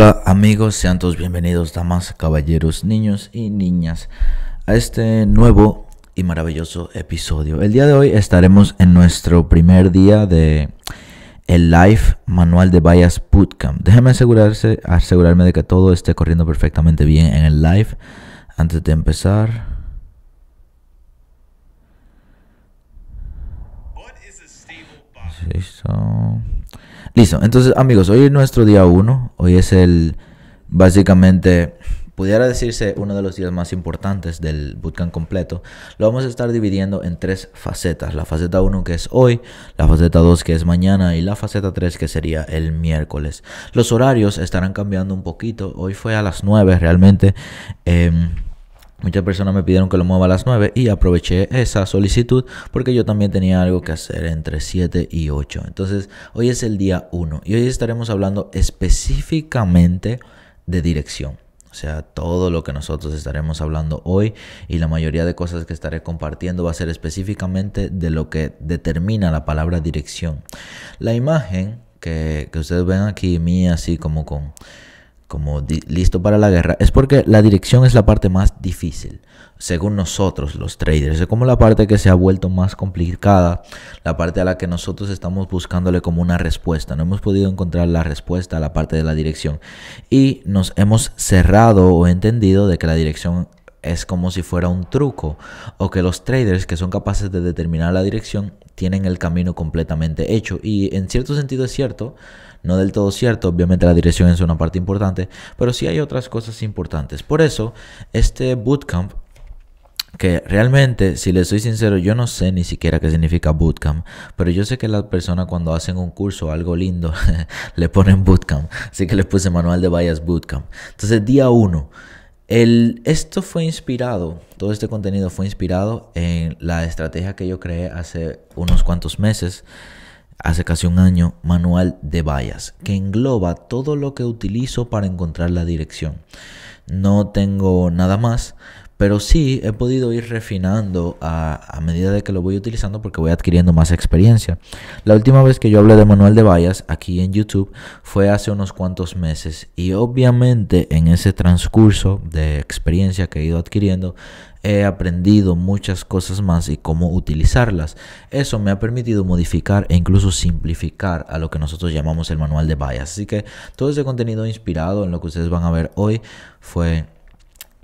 Hola amigos, sean todos bienvenidos, damas, caballeros, niños y niñas, a este nuevo y maravilloso episodio. El día de hoy estaremos en nuestro primer día de el live manual de Bias Bootcamp. déjenme asegurarse, asegurarme de que todo esté corriendo perfectamente bien en el live antes de empezar. Listo, entonces amigos, hoy es nuestro día 1, hoy es el, básicamente, pudiera decirse uno de los días más importantes del bootcamp completo. Lo vamos a estar dividiendo en tres facetas, la faceta 1 que es hoy, la faceta 2 que es mañana y la faceta 3 que sería el miércoles. Los horarios estarán cambiando un poquito, hoy fue a las 9 realmente. Em, Muchas personas me pidieron que lo mueva a las 9 y aproveché esa solicitud porque yo también tenía algo que hacer entre 7 y 8. Entonces, hoy es el día 1 y hoy estaremos hablando específicamente de dirección. O sea, todo lo que nosotros estaremos hablando hoy y la mayoría de cosas que estaré compartiendo va a ser específicamente de lo que determina la palabra dirección. La imagen que, ustedes ven aquí mía, así como con como listo para la guerra, es porque la dirección es la parte más difícil, según nosotros los traders. Es como la parte que se ha vuelto más complicada, la parte a la que nosotros estamos buscándole como una respuesta. No hemos podido encontrar la respuesta a la parte de la dirección. Y nos hemos cerrado o entendido de que la dirección es como si fuera un truco o que los traders que son capaces de determinar la dirección tienen el camino completamente hecho. Y en cierto sentido es cierto, no del todo cierto, obviamente la dirección es una parte importante, pero sí hay otras cosas importantes. Por eso, este bootcamp que realmente, si les soy sincero, yo no sé ni siquiera qué significa bootcamp, pero yo sé que las personas cuando hacen un curso o algo lindo le ponen bootcamp, así que les puse manual de vallas bootcamp. Entonces, día uno. El, esto fue inspirado, todo este contenido fue inspirado en la estrategia que yo creé hace unos cuantos meses hace casi un año manual de bayas que engloba todo lo que utilizo para encontrar la dirección. No tengo nada más, pero sí he podido ir refinando a, medida de que lo voy utilizando porque voy adquiriendo más experiencia. La última vez que yo hablé de manual de vallas aquí en YouTube fue hace unos cuantos meses y obviamente en ese transcurso de experiencia que he ido adquiriendo he aprendido muchas cosas más y cómo utilizarlas. Eso me ha permitido modificar e incluso simplificar a lo que nosotros llamamos el manual de bayas Así que todo ese contenido inspirado en lo que ustedes van a ver hoy fue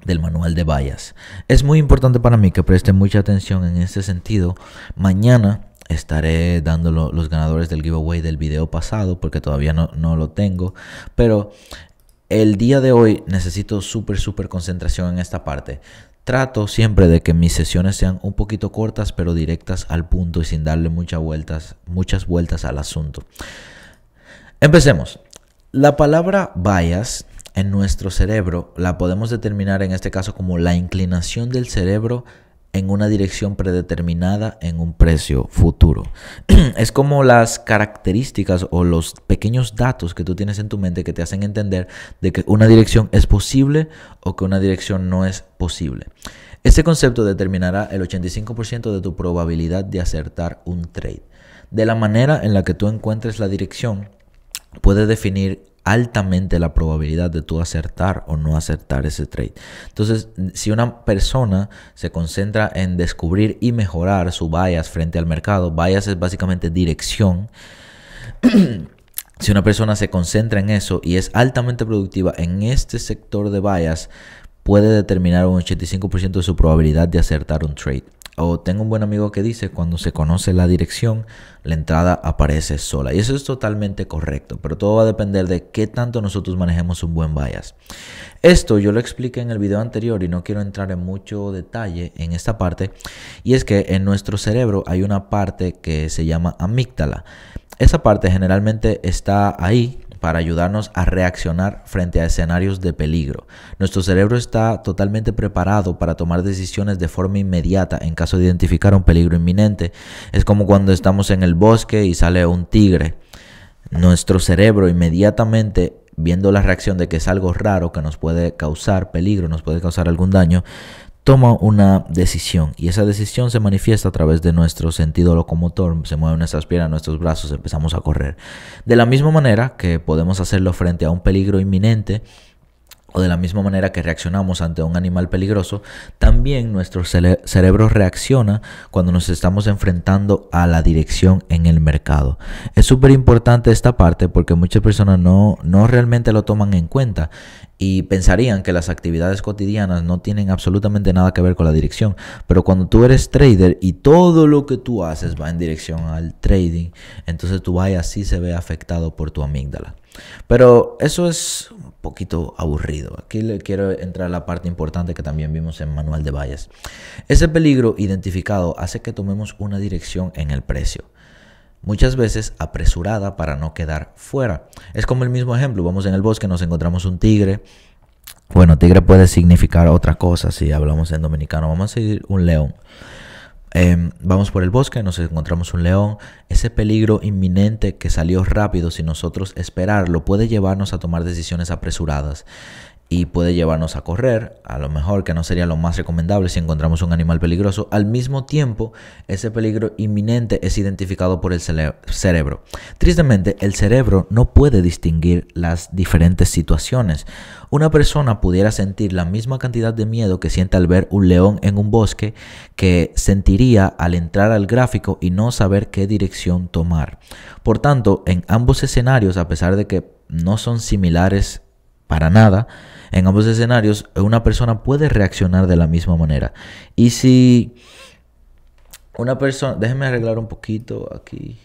del manual de vallas. Es muy importante para mí que preste mucha atención en este sentido. Mañana estaré dando los ganadores del giveaway del video pasado porque todavía no, no lo tengo. Pero el día de hoy necesito súper, súper concentración en esta parte. Trato siempre de que mis sesiones sean un poquito cortas pero directas al punto y sin darle muchas vueltas, muchas vueltas al asunto. Empecemos. La palabra bias en nuestro cerebro la podemos determinar en este caso como la inclinación del cerebro en una dirección predeterminada en un precio futuro. es como las características o los pequeños datos que tú tienes en tu mente que te hacen entender de que una dirección es posible o que una dirección no es posible. Este concepto determinará el 85% de tu probabilidad de acertar un trade. De la manera en la que tú encuentres la dirección, puedes definir altamente la probabilidad de tú acertar o no acertar ese trade. Entonces, si una persona se concentra en descubrir y mejorar su bias frente al mercado, bias es básicamente dirección. si una persona se concentra en eso y es altamente productiva en este sector de bias, puede determinar un 85% de su probabilidad de acertar un trade. O tengo un buen amigo que dice, cuando se conoce la dirección, la entrada aparece sola. Y eso es totalmente correcto, pero todo va a depender de qué tanto nosotros manejemos un buen bias. Esto yo lo expliqué en el video anterior y no quiero entrar en mucho detalle en esta parte. Y es que en nuestro cerebro hay una parte que se llama amígdala. Esa parte generalmente está ahí para ayudarnos a reaccionar frente a escenarios de peligro. Nuestro cerebro está totalmente preparado para tomar decisiones de forma inmediata en caso de identificar un peligro inminente. Es como cuando estamos en el bosque y sale un tigre. Nuestro cerebro inmediatamente viendo la reacción de que es algo raro que nos puede causar peligro, nos puede causar algún daño, toma una decisión y esa decisión se manifiesta a través de nuestro sentido locomotor, se mueven nuestras piernas, nuestros brazos, empezamos a correr. De la misma manera que podemos hacerlo frente a un peligro inminente, o de la misma manera que reaccionamos ante un animal peligroso, también nuestro cerebro reacciona cuando nos estamos enfrentando a la dirección en el mercado. Es súper importante esta parte porque muchas personas no, no realmente lo toman en cuenta y pensarían que las actividades cotidianas no tienen absolutamente nada que ver con la dirección. Pero cuando tú eres trader y todo lo que tú haces va en dirección al trading, entonces tu vaya sí se ve afectado por tu amígdala. Pero eso es un poquito aburrido. Aquí le quiero entrar a la parte importante que también vimos en Manual de valles Ese peligro identificado hace que tomemos una dirección en el precio muchas veces apresurada para no quedar fuera. Es como el mismo ejemplo, vamos en el bosque, nos encontramos un tigre. Bueno, tigre puede significar otra cosa si hablamos en dominicano. Vamos a seguir un león. Em, vamos por el bosque, nos encontramos un león. Ese peligro inminente que salió rápido sin nosotros esperarlo puede llevarnos a tomar decisiones apresuradas y puede llevarnos a correr, a lo mejor que no sería lo más recomendable si encontramos un animal peligroso. Al mismo tiempo, ese peligro inminente es identificado por el cerebro. Tristemente, el cerebro no puede distinguir las diferentes situaciones. Una persona pudiera sentir la misma cantidad de miedo que siente al ver un león en un bosque que sentiría al entrar al gráfico y no saber qué dirección tomar. Por tanto, en ambos escenarios, a pesar de que no son similares para nada, en ambos escenarios, una persona puede reaccionar de la misma manera. Y si una persona, déjenme arreglar un poquito aquí.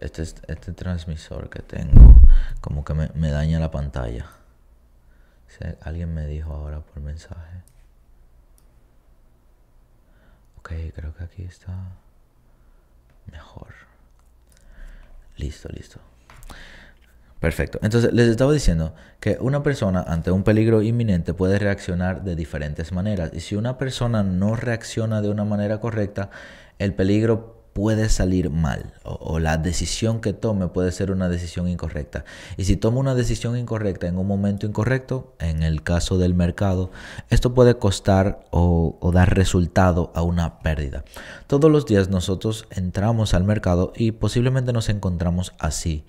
Este, este transmisor que tengo, como que me, daña la pantalla. alguien me dijo ahora por mensaje. Ok, creo que aquí está mejor. Listo, listo. Perfecto. Entonces, les estaba diciendo que una persona ante un peligro inminente puede reaccionar de diferentes maneras. Y si una persona no reacciona de una manera correcta, el peligro puede salir mal o, la decisión que tome puede ser una decisión incorrecta. Y si toma una decisión incorrecta en un momento incorrecto, en el caso del mercado, esto puede costar o dar resultado a una pérdida. Todos los días nosotros entramos al mercado y posiblemente nos encontramos así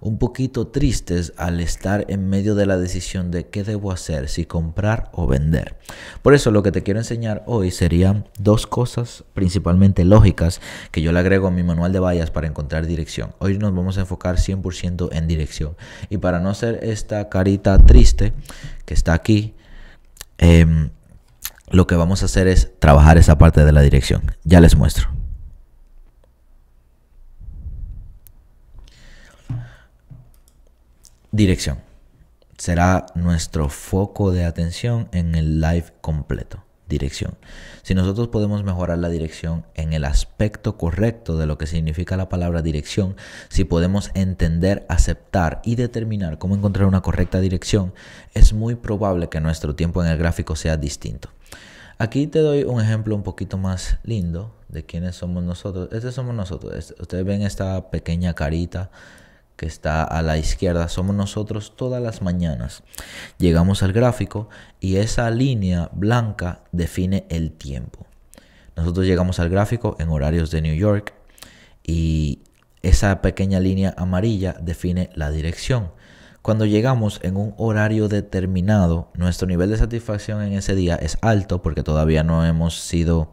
un poquito tristes al estar en medio de la decisión de qué debo hacer, si comprar o vender. Por eso lo que te quiero enseñar hoy serían dos cosas principalmente lógicas que yo le agrego a mi manual de vallas para encontrar dirección. Hoy nos vamos a enfocar 100% en dirección. Y para no hacer esta carita triste que está aquí, em, lo que vamos a hacer es trabajar esa parte de la dirección. Ya les muestro. Dirección. Será nuestro foco de atención en el live completo. Dirección. Si nosotros podemos mejorar la dirección en el aspecto correcto de lo que significa la palabra dirección, si podemos entender, aceptar y determinar cómo encontrar una correcta dirección, es muy probable que nuestro tiempo en el gráfico sea distinto. Aquí te doy un ejemplo un poquito más lindo de quiénes somos nosotros. Este somos nosotros. Este, ustedes ven esta pequeña carita que está a la izquierda, somos nosotros todas las mañanas. Llegamos al gráfico y esa línea blanca define el tiempo. Nosotros llegamos al gráfico en horarios de New York y esa pequeña línea amarilla define la dirección. Cuando llegamos en un horario determinado, nuestro nivel de satisfacción en ese día es alto porque todavía no hemos sido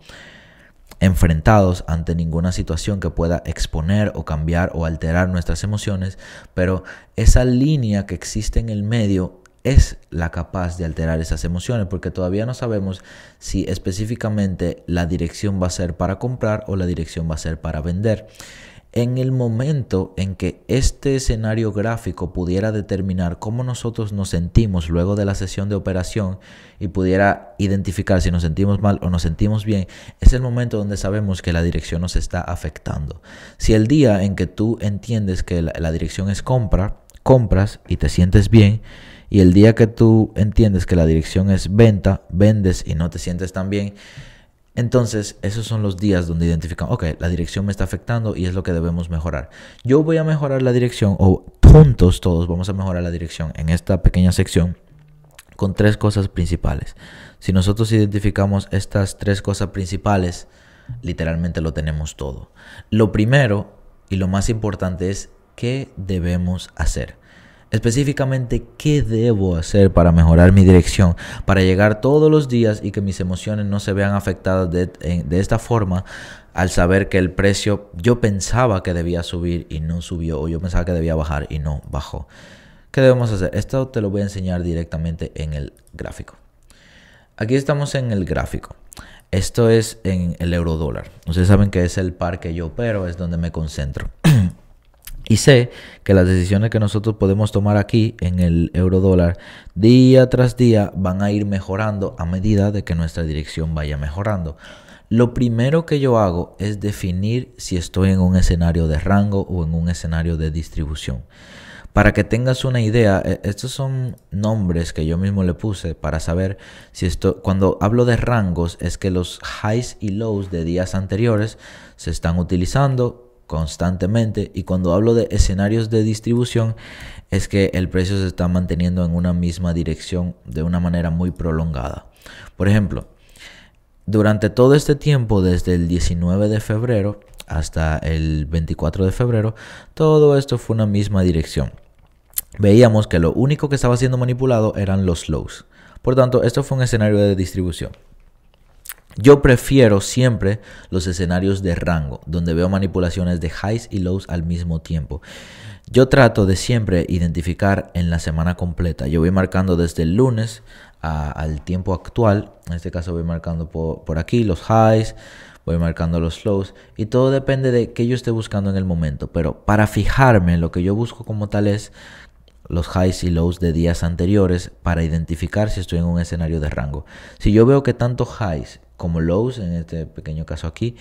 enfrentados ante ninguna situación que pueda exponer o cambiar o alterar nuestras emociones, pero esa línea que existe en el medio es la capaz de alterar esas emociones, porque todavía no sabemos si específicamente la dirección va a ser para comprar o la dirección va a ser para vender en el momento en que este escenario gráfico pudiera determinar cómo nosotros nos sentimos luego de la sesión de operación y pudiera identificar si nos sentimos mal o nos sentimos bien, es el momento donde sabemos que la dirección nos está afectando. Si el día en que tú entiendes que la, dirección es compra, compras y te sientes bien, y el día que tú entiendes que la dirección es venta, vendes y no te sientes tan bien, entonces, esos son los días donde identifican, ok, la dirección me está afectando y es lo que debemos mejorar. Yo voy a mejorar la dirección, o juntos todos vamos a mejorar la dirección en esta pequeña sección con tres cosas principales. Si nosotros identificamos estas tres cosas principales, literalmente lo tenemos todo. Lo primero y lo más importante es qué debemos hacer. Específicamente, ¿qué debo hacer para mejorar mi dirección? Para llegar todos los días y que mis emociones no se vean afectadas de, esta forma al saber que el precio yo pensaba que debía subir y no subió o yo pensaba que debía bajar y no bajó. ¿Qué debemos hacer? Esto te lo voy a enseñar directamente en el gráfico. Aquí estamos en el gráfico. Esto es en el euro dólar. Ustedes saben que es el par que yo pero es donde me concentro. Y sé que las decisiones que nosotros podemos tomar aquí en el euro dólar día tras día van a ir mejorando a medida de que nuestra dirección vaya mejorando. Lo primero que yo hago es definir si estoy en un escenario de rango o en un escenario de distribución. Para que tengas una idea, e, estos son nombres que yo mismo le puse para saber si esto, cuando hablo de rangos es que los highs y lows de días anteriores se están utilizando constantemente y cuando hablo de escenarios de distribución es que el precio se está manteniendo en una misma dirección de una manera muy prolongada. Por ejemplo, durante todo este tiempo, desde el 19 de febrero hasta el 24 de febrero, todo esto fue una misma dirección. Veíamos que lo único que estaba siendo manipulado eran los lows. Por tanto, esto fue un escenario de distribución. Yo prefiero siempre los escenarios de rango, donde veo manipulaciones de highs y lows al mismo tiempo. Yo trato de siempre identificar en la semana completa. Yo voy marcando desde el lunes al tiempo actual. En este caso voy marcando por, aquí los highs, voy marcando los lows y todo depende de qué yo esté buscando en el momento. Pero para fijarme, lo que yo busco como tal es los highs y lows de días anteriores para identificar si estoy en un escenario de rango. Si yo veo que tanto highs como lows, en este pequeño caso aquí,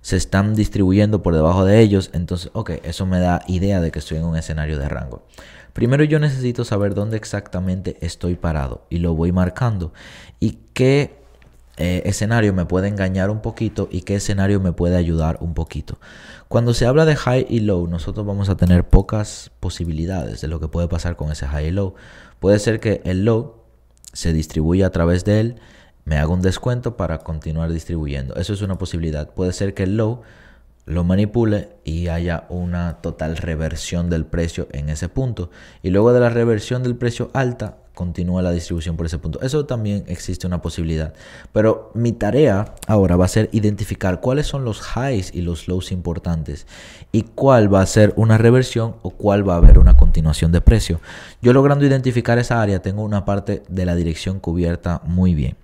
se están distribuyendo por debajo de ellos, entonces, ok, eso me da idea de que estoy en un escenario de rango. Primero yo necesito saber dónde exactamente estoy parado y lo voy marcando y qué eh, escenario me puede engañar un poquito y qué escenario me puede ayudar un poquito. Cuando se habla de high y low, nosotros vamos a tener pocas posibilidades de lo que puede pasar con ese high y low. Puede ser que el low se distribuya a través de él, me haga un descuento para continuar distribuyendo. Eso es una posibilidad. Puede ser que el low lo manipule y haya una total reversión del precio en ese punto. Y luego de la reversión del precio alta, continúa la distribución por ese punto. Eso también existe una posibilidad. Pero mi tarea ahora va a ser identificar cuáles son los highs y los lows importantes y cuál va a ser una reversión o cuál va a haber una continuación de precio. Yo logrando identificar esa área tengo una parte de la dirección cubierta muy bien.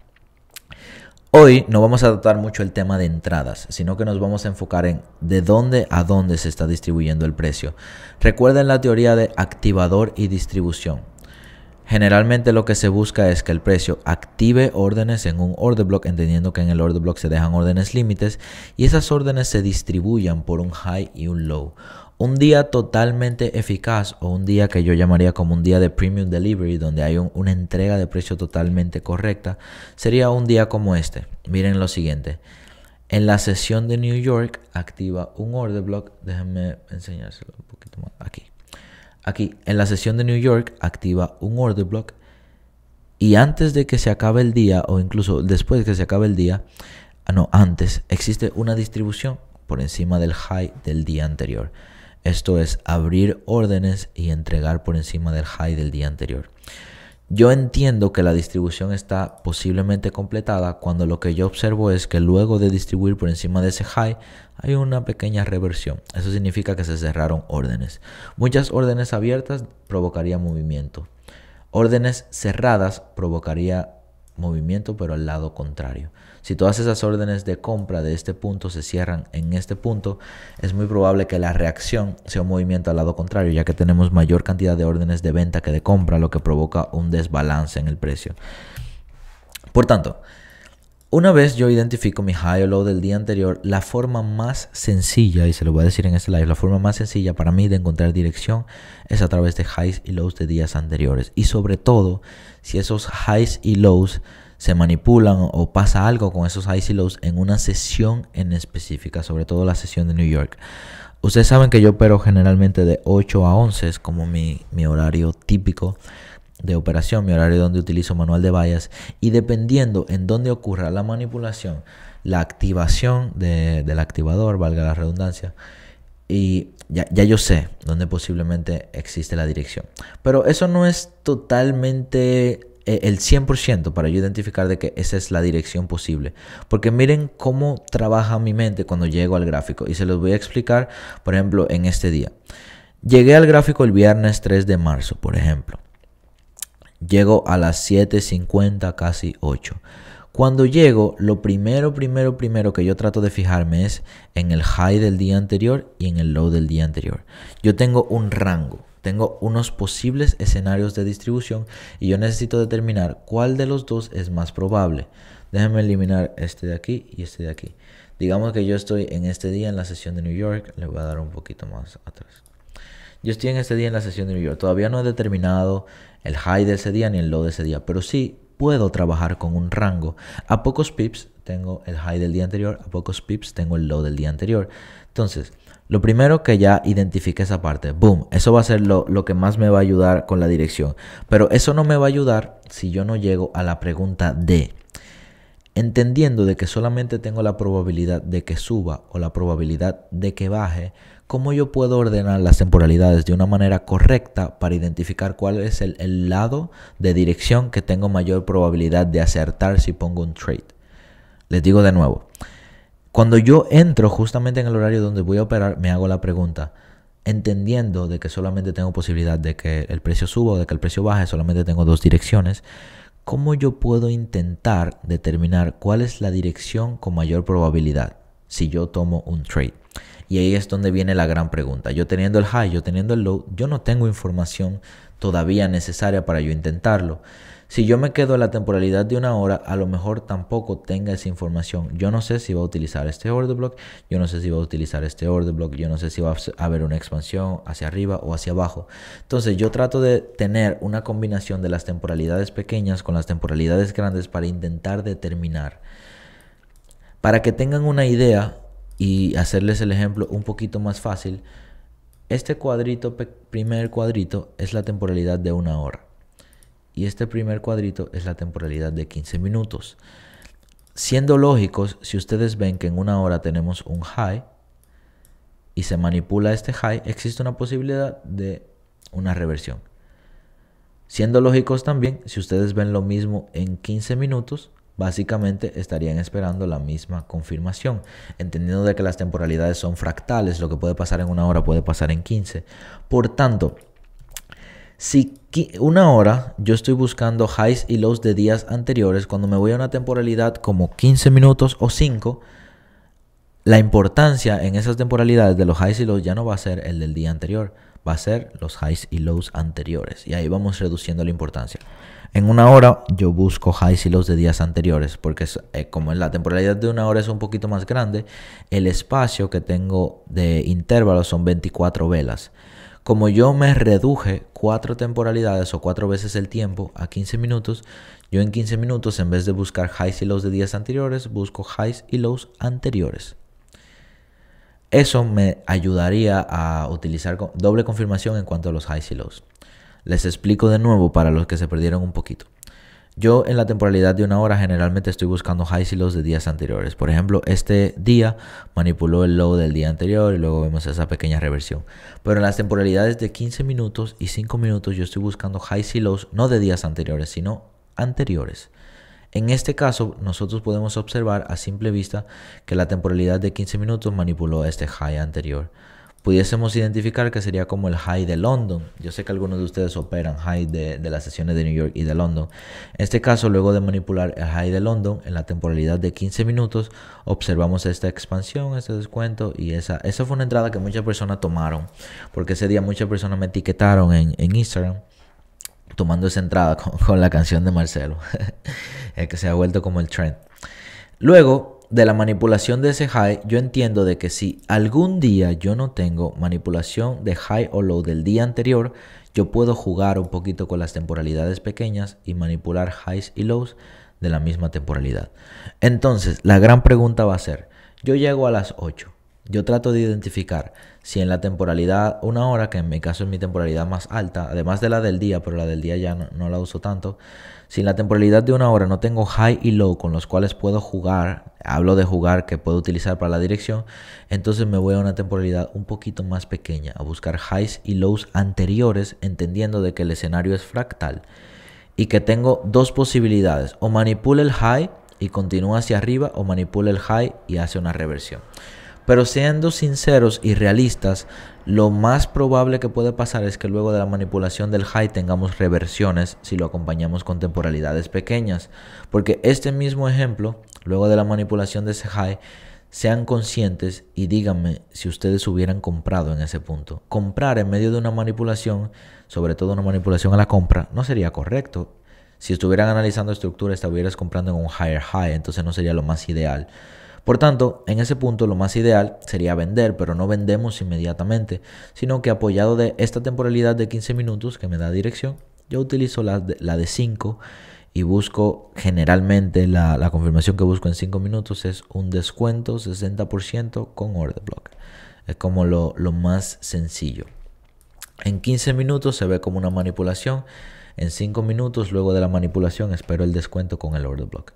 Hoy no vamos a tratar mucho el tema de entradas, sino que nos vamos a enfocar en de dónde a dónde se está distribuyendo el precio. Recuerden la teoría de activador y distribución. Generalmente lo que se busca es que el precio active órdenes en un order block, entendiendo que en el order block se dejan órdenes límites y esas órdenes se distribuyan por un high y un low. Un día totalmente eficaz o un día que yo llamaría como un día de premium delivery, donde hay una entrega de precio totalmente correcta, sería un día como este. Miren lo siguiente. En la sesión de New York activa un order block. Déjenme enseñárselo un poquito más aquí. Aquí, en la sesión de New York, activa un order block y antes de que se acabe el día o incluso después de que se acabe el día, ah, no, antes, existe una distribución por encima del high del día anterior. Esto es abrir órdenes y entregar por encima del high del día anterior. Yo entiendo que la distribución está posiblemente completada cuando lo que yo observo es que luego de distribuir por encima de ese high hay una pequeña reversión. Eso significa que se cerraron órdenes. Muchas órdenes abiertas provocaría movimiento. Órdenes cerradas provocaría movimiento pero al lado contrario. Si todas esas órdenes de compra de este punto se cierran en este punto, es muy probable que la reacción sea un movimiento al lado contrario, ya que tenemos mayor cantidad de órdenes de venta que de compra, lo que provoca un desbalance en el precio. Por tanto, una vez yo identifico mi high o low del día anterior, la forma más sencilla, y se lo voy a decir en este live, la forma más sencilla para mí de encontrar dirección es a través de highs y lows de días anteriores. Y sobre todo, si esos highs y lows se manipulan o pasa algo con esos highs y lows en una sesión en específica, sobre todo la sesión de New York. Ustedes saben que yo opero generalmente de 8 a 11, es como mi, mi horario típico de operación, mi horario donde utilizo manual de vallas y dependiendo en dónde ocurra la manipulación, la activación del activador, valga la redundancia, y ya, ya, yo sé dónde posiblemente existe la dirección. Pero eso no es totalmente e, el 100% para yo identificar de que esa es la dirección posible. Porque miren cómo trabaja mi mente cuando llego al gráfico. Y se los voy a explicar, por ejemplo, en este día. Llegué al gráfico el viernes 3 de marzo, por ejemplo. Llego a las 7.50, casi 8. Cuando llego, lo primero, primero, primero que yo trato de fijarme es en el high del día anterior y en el low del día anterior. Yo tengo un rango, tengo unos posibles escenarios de distribución y yo necesito determinar cuál de los dos es más probable. Déjenme eliminar este de aquí y este de aquí. Digamos que yo estoy en este día en la sesión de New York, le voy a dar un poquito más atrás. Yo estoy en este día en la sesión de New York. Todavía no he determinado el high de ese día ni el low de ese día, pero sí puedo trabajar con un rango. A pocos pips tengo el high del día anterior, a pocos pips tengo el low del día anterior. Entonces, lo primero que ya identifique esa parte, boom, eso va a ser lo, lo, que más me va a ayudar con la dirección. Pero eso no me va a ayudar si yo no llego a la pregunta de entendiendo de que solamente tengo la probabilidad de que suba o la probabilidad de que baje, cómo yo puedo ordenar las temporalidades de una manera correcta para identificar cuál es el, el lado de dirección que tengo mayor probabilidad de acertar si pongo un trade. Les digo de nuevo, cuando yo entro justamente en el horario donde voy a operar, me hago la pregunta, entendiendo de que solamente tengo posibilidad de que el precio suba o de que el precio baje, solamente tengo dos direcciones, ¿cómo yo puedo intentar determinar cuál es la dirección con mayor probabilidad si yo tomo un trade? Y ahí es donde viene la gran pregunta. Yo teniendo el high, yo teniendo el low, yo no tengo información todavía necesaria para yo intentarlo. Si yo me quedo en la temporalidad de una hora, a lo mejor tampoco tenga esa información. Yo no sé si va a utilizar este order block, yo no sé si va a utilizar este order block, yo no sé si va a haber una expansión hacia arriba o hacia abajo. Entonces yo trato de tener una combinación de las temporalidades pequeñas con las temporalidades grandes para intentar determinar. Para que tengan una idea y hacerles el ejemplo un poquito más fácil, este cuadrito, primer cuadrito, es la temporalidad de una hora. Y este primer cuadrito es la temporalidad de 15 minutos. Siendo lógicos, si ustedes ven que en una hora tenemos un high y se manipula este high, existe una posibilidad de una reversión. Siendo lógicos también, si ustedes ven lo mismo en 15 minutos, básicamente estarían esperando la misma confirmación, entendiendo de que las temporalidades son fractales, lo que puede pasar en una hora puede pasar en 15. Por tanto, si una hora yo estoy buscando highs y lows de días anteriores, cuando me voy a una temporalidad como 15 minutos o 5, la importancia en esas temporalidades de los highs y lows ya no va a ser el del día anterior, va a ser los highs y lows anteriores. Y ahí vamos reduciendo la importancia. En una hora yo busco highs y lows de días anteriores, porque eh, como en la temporalidad de una hora es un poquito más grande, el espacio que tengo de intervalos son 24 velas como yo me reduje cuatro temporalidades o cuatro veces el tiempo a 15 minutos, yo en 15 minutos en vez de buscar highs y lows de días anteriores, busco highs y lows anteriores. Eso me ayudaría a utilizar doble confirmación en cuanto a los highs y lows. Les explico de nuevo para los que se perdieron un poquito. Yo en la temporalidad de una hora generalmente estoy buscando highs y lows de días anteriores. Por ejemplo, este día manipuló el low del día anterior y luego vemos esa pequeña reversión. Pero en las temporalidades de 15 minutos y 5 minutos yo estoy buscando highs y lows no de días anteriores, sino anteriores. En este caso, nosotros podemos observar a simple vista que la temporalidad de 15 minutos manipuló este high anterior pudiésemos identificar que sería como el high de London. Yo sé que algunos de ustedes operan high de, las sesiones de New York y de London. En este caso, luego de manipular el high de London en la temporalidad de 15 minutos, observamos esta expansión, este descuento y esa, esa fue una entrada que muchas personas tomaron, porque ese día muchas personas me etiquetaron en, Instagram tomando esa entrada con, la canción de Marcelo, que se ha vuelto como el trend. Luego, de la manipulación de ese high, yo entiendo de que si algún día yo no tengo manipulación de high o low del día anterior, yo puedo jugar un poquito con las temporalidades pequeñas y manipular highs y lows de la misma temporalidad. Entonces, la gran pregunta va a ser, yo llego a las 8, yo trato de identificar si en la temporalidad, una hora, que en mi caso es mi temporalidad más alta, además de la del día, pero la del día ya no, no la uso tanto, si en la temporalidad de una hora no tengo high y low con los cuales puedo jugar, hablo de jugar que puedo utilizar para la dirección, entonces me voy a una temporalidad un poquito más pequeña, a buscar highs y lows anteriores, entendiendo de que el escenario es fractal y que tengo dos posibilidades, o manipula el high y continúa hacia arriba o manipula el high y hace una reversión. Pero siendo sinceros y realistas, lo más probable que puede pasar es que luego de la manipulación del high tengamos reversiones si lo acompañamos con temporalidades pequeñas, porque este mismo ejemplo, luego de la manipulación de ese high, sean conscientes y díganme si ustedes hubieran comprado en ese punto. Comprar en medio de una manipulación, sobre todo una manipulación a la compra, no sería correcto. Si estuvieran analizando estructura, estuvieras comprando en un higher high, entonces no sería lo más ideal. Por tanto, en ese punto lo más ideal sería vender, pero no vendemos inmediatamente, sino que apoyado de esta temporalidad de 15 minutos que me da dirección, yo utilizo la de, 5 y busco generalmente la, confirmación que busco en 5 minutos es un descuento 60% con order block. Es como lo, lo más sencillo. En 15 minutos se ve como una manipulación. En 5 minutos luego de la manipulación espero el descuento con el order block.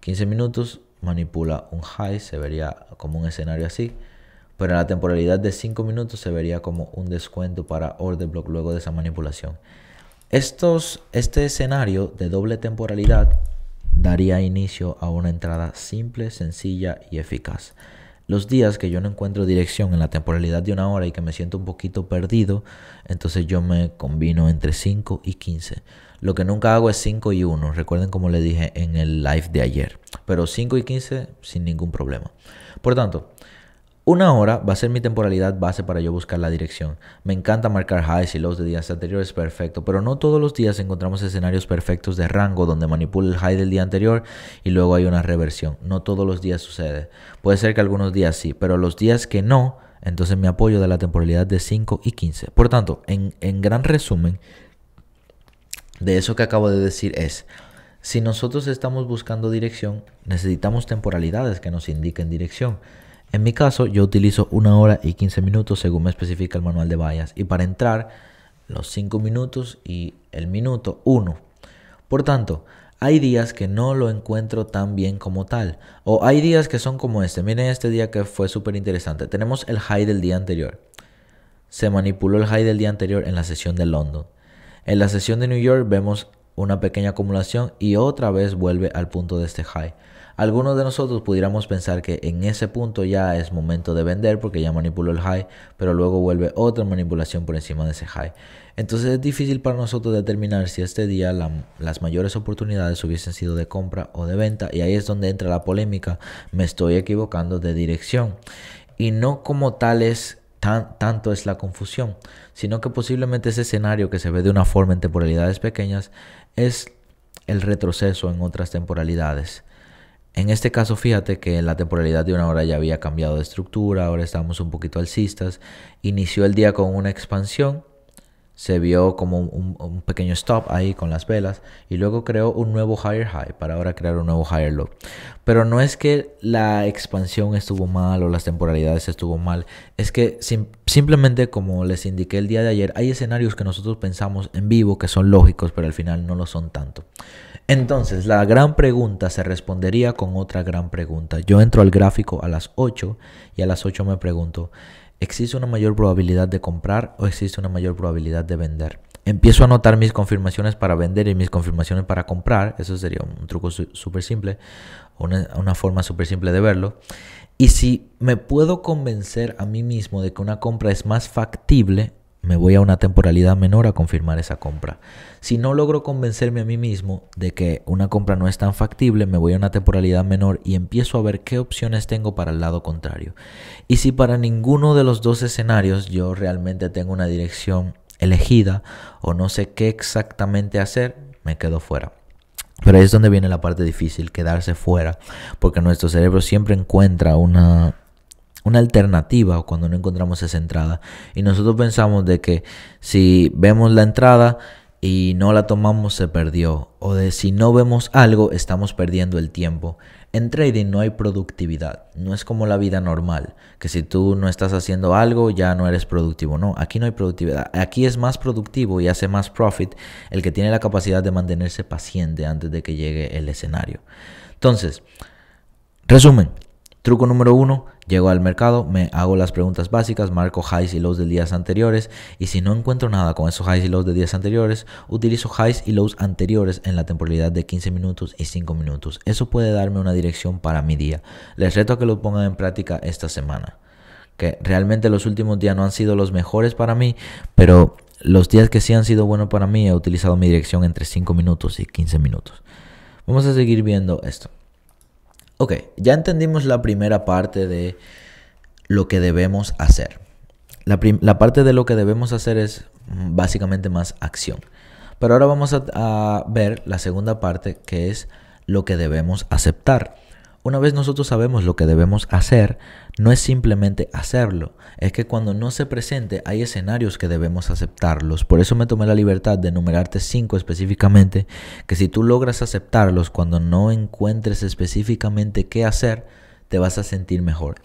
15 minutos, manipula un high, se vería como un escenario así. Pero en la temporalidad de 5 minutos se vería como un descuento para order block luego de esa manipulación. Estos, este escenario de doble temporalidad daría inicio a una entrada simple, sencilla y eficaz. Los días que yo no encuentro dirección en la temporalidad de una hora y que me siento un poquito perdido, entonces yo me combino entre 5 y 15. Lo que nunca hago es 5 y 1. Recuerden como le dije en el live de ayer. Pero 5 y 15 sin ningún problema. Por tanto, una hora va a ser mi temporalidad base para yo buscar la dirección. Me encanta marcar highs y lows de días anteriores, perfecto, pero no todos los días encontramos escenarios perfectos de rango donde manipule el high del día anterior y luego hay una reversión. No todos los días sucede. Puede ser que algunos días sí, pero los días que no, entonces me apoyo de la temporalidad de 5 y 15. Por tanto, en, en gran resumen, de eso que acabo de decir es, si nosotros estamos buscando dirección, necesitamos temporalidades que nos indiquen dirección. En mi caso, yo utilizo una hora y 15 minutos según me especifica el manual de vallas. Y para entrar, los 5 minutos y el minuto 1. Por tanto, hay días que no lo encuentro tan bien como tal. O hay días que son como este. Miren este día que fue súper interesante. Tenemos el high del día anterior. Se manipuló el high del día anterior en la sesión de London. En la sesión de New York vemos una pequeña acumulación y otra vez vuelve al punto de este high. Algunos de nosotros pudiéramos pensar que en ese punto ya es momento de vender porque ya manipuló el high, pero luego vuelve otra manipulación por encima de ese high. Entonces es difícil para nosotros determinar si este día las mayores oportunidades hubiesen sido de compra o de venta y ahí es donde entra la polémica, me estoy equivocando de dirección. Y no como tales tanto es la confusión, sino que posiblemente ese escenario que se ve de una forma en temporalidades pequeñas es el retroceso en otras temporalidades. En este caso, fíjate que en la temporalidad de una hora ya había cambiado de estructura, ahora estamos un poquito alcistas, inició el día con una expansión se vio como un, pequeño stop ahí con las velas y luego creó un nuevo higher high para ahora crear un nuevo higher low. Pero no es que la expansión estuvo mal o las temporalidades estuvo mal, es que simplemente como les indiqué el día de ayer, hay escenarios que nosotros pensamos en vivo que son lógicos, pero al final no lo son tanto. Entonces, la gran pregunta se respondería con otra gran pregunta. Yo entro al gráfico a las 8 y a las 8 me pregunto, ¿Existe una mayor probabilidad de comprar o existe una mayor probabilidad de vender? Empiezo a anotar mis confirmaciones para vender y mis confirmaciones para comprar. Eso sería un truco súper simple, una, forma súper simple de verlo. Y si me puedo convencer a mí mismo de que una compra es más factible, me voy a una temporalidad menor a confirmar esa compra. Si no logro convencerme a mí mismo de que una compra no es tan factible, me voy a una temporalidad menor y empiezo a ver qué opciones tengo para el lado contrario. Y si para ninguno de los dos escenarios yo realmente tengo una dirección elegida o no sé qué exactamente hacer, me quedo fuera. Pero ahí es donde viene la parte difícil, quedarse fuera, porque nuestro cerebro siempre encuentra una, una alternativa o cuando no encontramos esa entrada. Y nosotros pensamos de que si vemos la entrada y no la tomamos se perdió. O de si no vemos algo estamos perdiendo el tiempo. En trading no hay productividad. No es como la vida normal. Que si tú no estás haciendo algo ya no eres productivo. No, aquí no hay productividad. Aquí es más productivo y hace más profit el que tiene la capacidad de mantenerse paciente antes de que llegue el escenario. Entonces, resumen. Truco número uno, llego al mercado, me hago las preguntas básicas, marco highs y lows de días anteriores y si no encuentro nada con esos highs y lows de días anteriores, utilizo highs y lows anteriores en la temporalidad de 15 minutos y 5 minutos. Eso puede darme una dirección para mi día. Les reto a que lo pongan en práctica esta semana. Que realmente los últimos días no han sido los mejores para mí, pero los días que sí han sido buenos para mí he utilizado mi dirección entre 5 minutos y 15 minutos. Vamos a seguir viendo esto. Ok, ya entendimos la primera parte de lo que debemos hacer. La, parte de lo que debemos hacer es mm, básicamente más acción. Pero ahora vamos a ver la segunda parte que es lo que debemos aceptar. Una vez nosotros sabemos lo que debemos hacer, no es simplemente hacerlo, es que cuando no se presente hay escenarios que debemos aceptarlos. Por eso me tomé la libertad de enumerarte cinco específicamente, que si tú logras aceptarlos cuando no encuentres específicamente qué hacer, te vas a sentir mejor.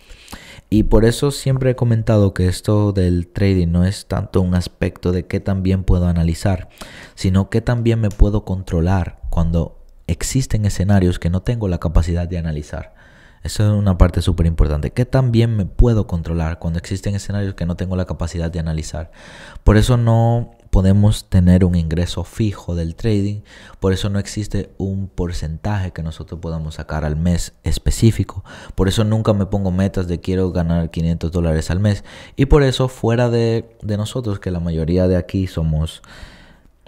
Y por eso siempre he comentado que esto del trading no es tanto un aspecto de qué también puedo analizar, sino que también me puedo controlar cuando existen escenarios que no tengo la capacidad de analizar. Eso es una parte súper importante. ¿Qué también me puedo controlar cuando existen escenarios que no tengo la capacidad de analizar? Por eso no podemos tener un ingreso fijo del trading. Por eso no existe un porcentaje que nosotros podamos sacar al mes específico. Por eso nunca me pongo metas de quiero ganar 500 dólares al mes. Y por eso fuera de, de nosotros, que la mayoría de aquí somos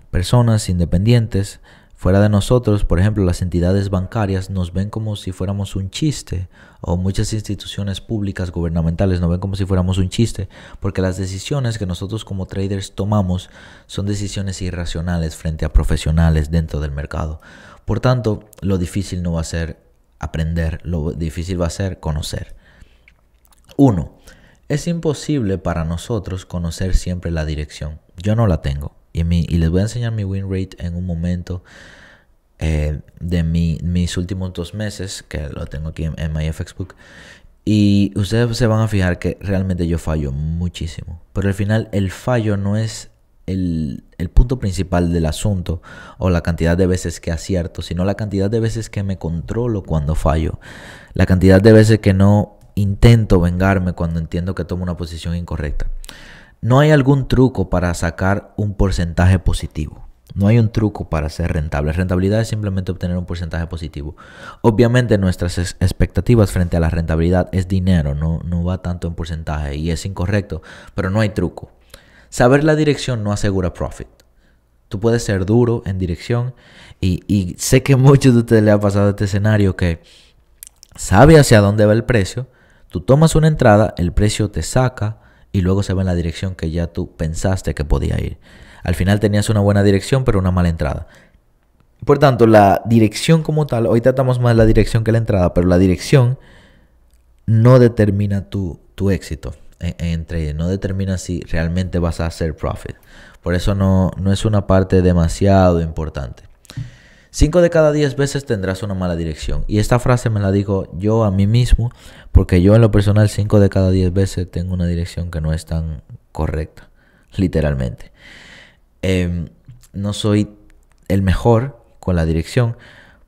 personas independientes, Fuera de nosotros, por ejemplo, las entidades bancarias nos ven como si fuéramos un chiste, o muchas instituciones públicas gubernamentales nos ven como si fuéramos un chiste, porque las decisiones que nosotros como traders tomamos son decisiones irracionales frente a profesionales dentro del mercado. Por tanto, lo difícil no va a ser aprender, lo difícil va a ser conocer. Uno, Es imposible para nosotros conocer siempre la dirección. Yo no la tengo. Y, y les voy a enseñar mi win rate en un momento eh, de mis últimos dos meses, que lo tengo aquí en, en Facebook. Y ustedes se van a fijar que realmente yo fallo muchísimo. Pero al final el fallo no es el, el, punto principal del asunto o la cantidad de veces que acierto, sino la cantidad de veces que me controlo cuando fallo, la cantidad de veces que no intento vengarme cuando entiendo que tomo una posición incorrecta. No hay algún truco para sacar un porcentaje positivo. No hay un truco para ser rentable. Rentabilidad es simplemente obtener un porcentaje positivo. Obviamente nuestras expectativas frente a la rentabilidad es dinero, no, va tanto en porcentaje y es incorrecto, pero no hay truco. Saber la dirección no asegura profit. Tú puedes ser duro en dirección y, sé que muchos de ustedes le ha pasado este escenario que sabe hacia dónde va el precio, tú tomas una entrada, el precio te saca, y luego se va en la dirección que ya tú pensaste que podía ir. Al final tenías una buena dirección, pero una mala entrada. Por tanto, la dirección como tal, hoy tratamos más la dirección que la entrada, pero la dirección no determina tu, éxito en, no determina si realmente vas a hacer profit. Por eso no es una parte demasiado importante. 5 de cada diez veces tendrás una mala dirección. Y esta frase me la digo yo a mí mismo, porque yo en lo personal cinco de cada diez veces tengo una dirección que no es tan correcta, literalmente. Em, no soy el mejor con la dirección,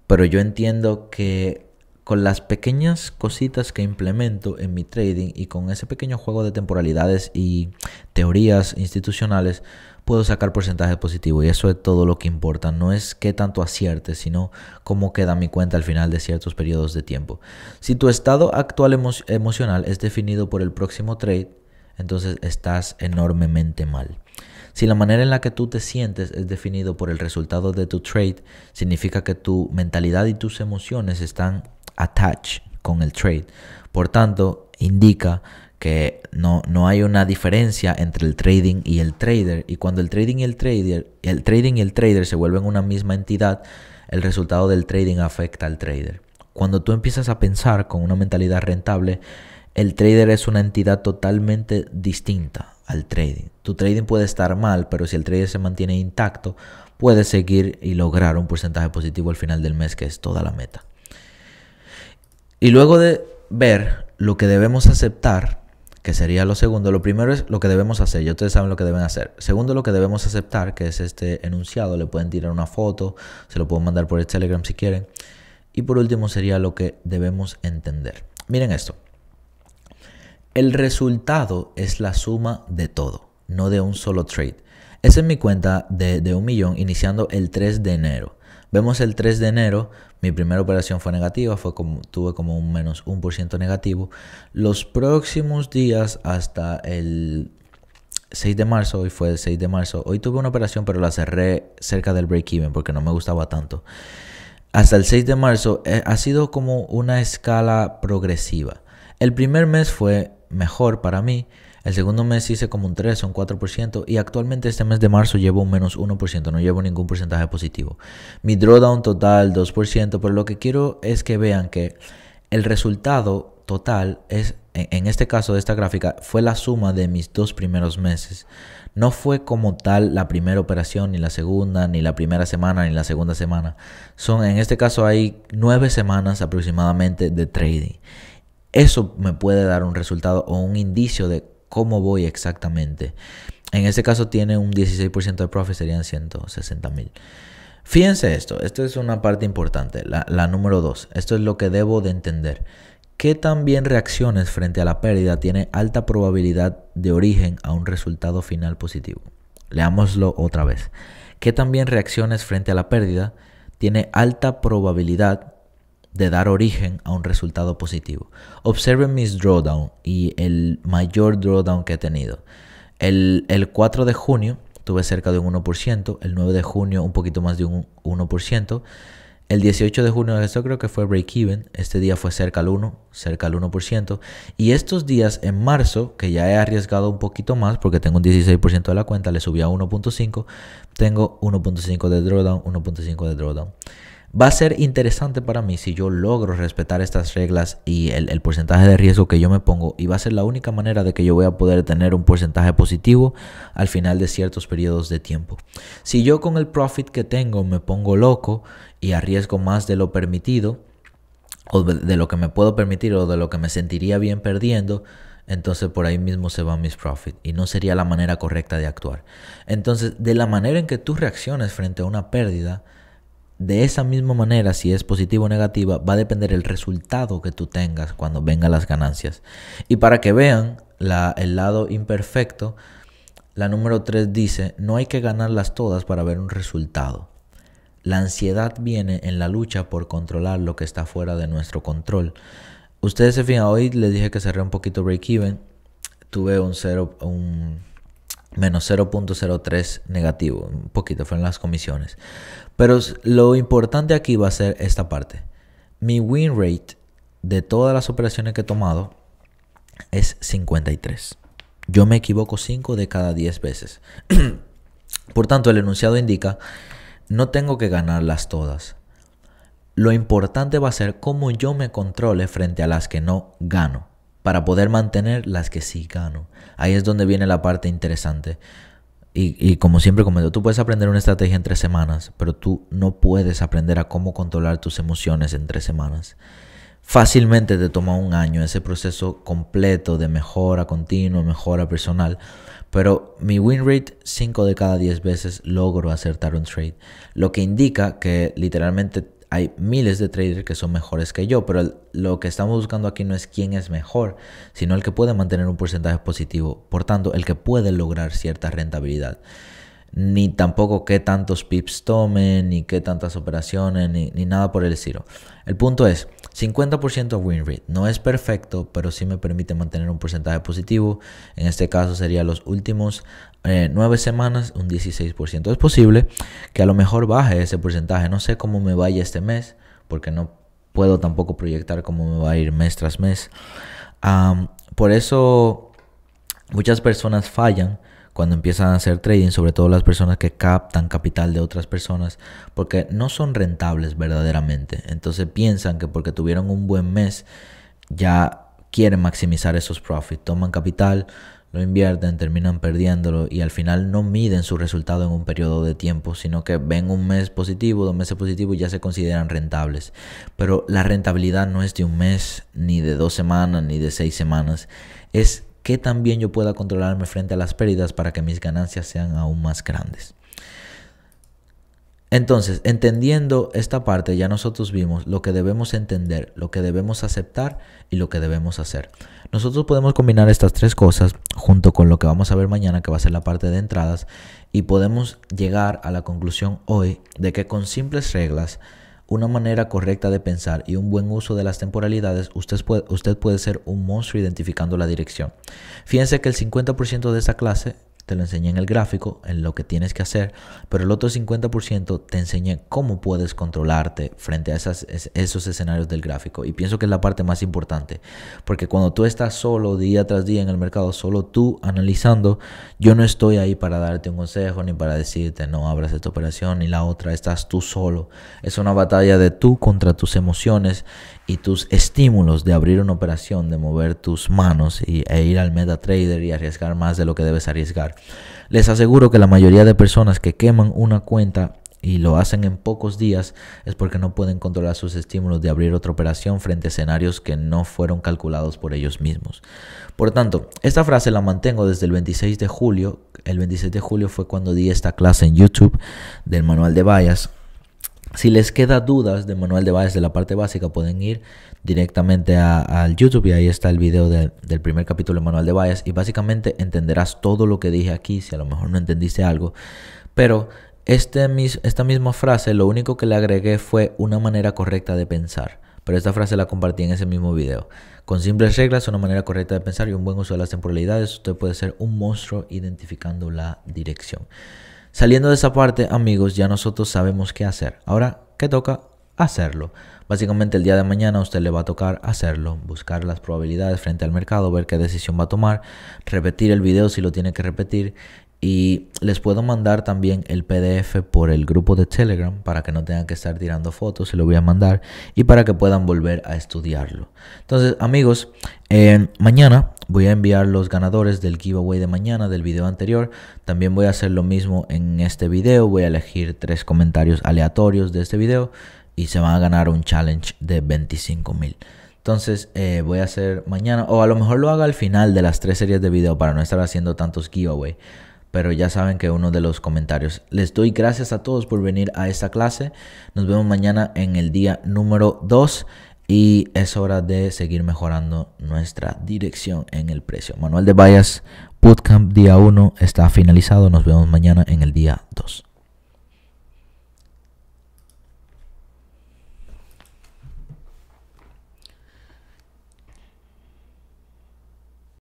pero yo entiendo que con las pequeñas cositas que implemento en mi trading y con ese pequeño juego de temporalidades y teorías institucionales, puedo sacar porcentaje positivo. Y eso es todo lo que importa. No es qué tanto acierte, sino cómo queda mi cuenta al final de ciertos periodos de tiempo. Si tu estado actual emocional es definido por el próximo trade, entonces estás enormemente mal. Si la manera en la que tú te sientes es definido por el resultado de tu trade, significa que tu mentalidad y tus emociones están attached con el trade. Por tanto, indica que no, no hay una diferencia entre el trading y el trader. Y cuando el trading y el trader, el trading y el trader se vuelven una misma entidad, el resultado del trading afecta al trader. Cuando tú empiezas a pensar con una mentalidad rentable, el trader es una entidad totalmente distinta al trading. Tu trading puede estar mal, pero si el trader se mantiene intacto, puedes seguir y lograr un porcentaje positivo al final del mes, que es toda la meta. Y luego de ver lo que debemos aceptar que sería lo segundo. Lo primero es lo que debemos hacer, ya ustedes saben lo que deben hacer. Segundo, lo que debemos aceptar, que es este enunciado, le pueden tirar una foto, se lo pueden mandar por el Telegram si quieren. Y por último sería lo que debemos entender. Miren esto. El resultado es la suma de todo, no de un solo trade. Esa es mi cuenta de, de un millón iniciando el 3 de enero. Vemos el 3 de enero, mi primera operación fue negativa, fue tuve como un menos 1% negativo. Los próximos días hasta el 6 de marzo, hoy fue el 6 de marzo, hoy tuve una operación pero la cerré cerca del break-even porque no me gustaba tanto. Hasta el 6 de marzo eh, ha sido como una escala progresiva. El primer mes fue mejor para mí, el segundo mes hice como un 3 o un 4% y actualmente este mes de marzo llevo un menos 1%, no llevo ningún porcentaje positivo. Mi drawdown total 2%, pero lo que quiero es que vean que el resultado total es, en, este caso de esta gráfica, fue la suma de mis dos primeros meses. No fue como tal la primera operación, ni la segunda, ni la primera semana, ni la segunda semana. Son, en este caso, hay nueve semanas aproximadamente de trading. Eso me puede dar un resultado o un indicio de cómo voy exactamente. En ese caso tiene un 16% de profit, serían 160.000. mil. Fíjense esto, esto es una parte importante, la, número 2. Esto es lo que debo de entender. ¿Qué tan bien reacciones frente a la pérdida tiene alta probabilidad de origen a un resultado final positivo? Leámoslo otra vez. ¿Qué tan bien reacciones frente a la pérdida tiene alta probabilidad de de dar origen a un resultado positivo. Observen mis drawdown y el mayor drawdown que he tenido. El, 4 de junio tuve cerca de un 1%, el 9 de junio un poquito más de un 1%, el 18 de junio esto creo que fue break-even, este día fue cerca al 1, cerca al 1%, y estos días en marzo, que ya he arriesgado un poquito más porque tengo un 16% de la cuenta, le subí a 1.5, tengo 1.5 de drawdown, 1.5 de drawdown. Va a ser interesante para mí si yo logro respetar estas reglas y el, porcentaje de riesgo que yo me pongo y va a ser la única manera de que yo voy a poder tener un porcentaje positivo al final de ciertos periodos de tiempo. Si yo con el profit que tengo me pongo loco y arriesgo más de lo permitido o de lo que me puedo permitir o de lo que me sentiría bien perdiendo, entonces por ahí mismo se van mis profit y no sería la manera correcta de actuar. Entonces, de la manera en que tú reacciones frente a una pérdida, de esa misma manera, si es positivo o negativa, va a depender el resultado que tú tengas cuando vengan las ganancias. Y para que vean el lado imperfecto, la número 3 dice, no hay que ganarlas todas para ver un resultado. La ansiedad viene en la lucha por controlar lo que está fuera de nuestro control. Ustedes se fijan, hoy les dije que cerré un poquito break-even, tuve un 0, un menos 0.03 negativo, un poquito fueron las comisiones. Pero lo importante aquí va a ser esta parte. Mi win rate de todas las operaciones que he tomado es 53. Yo me equivoco 5 de cada 10 veces. Por tanto, el enunciado indica, no tengo que ganarlas todas. Lo importante va a ser cómo yo me controle frente a las que no gano para poder mantener las que sí gano. Ahí es donde viene la parte interesante. Y, y, como siempre comento, tú puedes aprender una estrategia en tres semanas, pero tú no puedes aprender a cómo controlar tus emociones en tres semanas. Fácilmente te toma un año ese proceso completo de mejora continua, mejora personal. Pero mi win rate 5 de cada 10 veces logro acertar un trade. Lo que indica que literalmente hay miles de traders que son mejores que yo, pero lo que estamos buscando aquí no es quién es mejor, sino el que puede mantener un porcentaje positivo, por tanto, el que puede lograr cierta rentabilidad ni tampoco qué tantos pips tomen, ni qué tantas operaciones, ni, nada por el estilo. El punto es, 50% win rate no es perfecto, pero sí me permite mantener un porcentaje positivo. En este caso sería los últimos 9 eh, semanas, un 16%. Es posible que a lo mejor baje ese porcentaje. No sé cómo me vaya este mes, porque no puedo tampoco proyectar cómo me va a ir mes tras mes. por eso muchas personas fallan cuando empiezan a hacer trading, sobre todo las personas que captan capital de otras personas, porque no son rentables verdaderamente. Entonces piensan que porque tuvieron un buen mes, ya quieren maximizar esos profits, toman capital, lo invierten, terminan perdiéndolo y al final no miden su resultado en un periodo de tiempo, sino que ven un mes positivo, dos meses positivos y ya se consideran rentables. Pero la rentabilidad no es de un mes, ni de dos semanas, ni de seis semanas, es que también yo pueda controlarme frente a las pérdidas para que mis ganancias sean aún más grandes. Entonces, entendiendo esta parte, ya nosotros vimos lo que debemos entender, lo que debemos aceptar y lo que debemos hacer. Nosotros podemos combinar estas tres cosas junto con lo que vamos a ver mañana, que va a ser la parte de entradas, y podemos llegar a la conclusión hoy de que con simples reglas, una manera correcta de pensar y un buen uso de las temporalidades, usted puede, usted puede ser un monstruo identificando la dirección. Fíjense que el 50% de esta clase te lo enseñé en el gráfico, en lo que tienes que hacer, pero el otro 50% te enseñé cómo puedes controlarte frente a esas, esos escenarios del gráfico. Y pienso que es la parte más importante, porque cuando tú estás solo día tras día en el mercado, solo tú analizando, yo no estoy ahí para darte un consejo ni para decirte no abras esta operación ni la otra, estás tú solo. Es una batalla de tú contra tus emociones y tus estímulos de abrir una operación, de mover tus manos e ir al meta trader y arriesgar más de lo que debes arriesgar. Les aseguro que la mayoría de personas que queman una cuenta y lo hacen en pocos días es porque no pueden controlar sus estímulos de abrir otra operación frente a escenarios que no fueron calculados por ellos mismos. Por tanto, esta frase la mantengo desde el 26 de julio. El 26 de julio fue cuando di esta clase en YouTube del manual de vallas. Si les queda dudas del manual de vallas de la parte básica, pueden ir directamente al YouTube y ahí está el video del primer capítulo de Manual de Bias y básicamente entenderás todo lo que dije aquí si a lo mejor no entendiste algo. Pero este, esta misma frase lo único que le agregué fue una manera correcta de pensar. Pero esta frase la compartí en ese mismo video. Con simples reglas, una manera correcta de pensar y un buen uso de las temporalidades, usted puede ser un monstruo identificando la dirección. Saliendo de esa parte, amigos, ya nosotros sabemos qué hacer. Ahora, ¿qué toca? hacerlo. Básicamente el día de mañana usted le va a tocar hacerlo, buscar las probabilidades frente al mercado, ver qué decisión va a tomar, repetir el video si lo tiene que repetir y les puedo mandar también el PDF por el grupo de Telegram para que no tengan que estar tirando fotos, se lo voy a mandar y para que puedan volver a estudiarlo. Entonces amigos, mañana voy a enviar los ganadores del giveaway de mañana del video anterior. También voy a hacer lo mismo en este video, voy a elegir tres comentarios aleatorios de este video y se van a ganar un challenge de 25 mil. Entonces eh, voy a hacer mañana, o a lo mejor lo haga al final de las tres series de video para no estar haciendo tantos giveaways. Pero ya saben que uno de los comentarios. Les doy gracias a todos por venir a esta clase. Nos vemos mañana en el día número 2. Y es hora de seguir mejorando nuestra dirección en el precio. Manuel de Bayas, Bootcamp día 1 está finalizado. Nos vemos mañana en el día 2.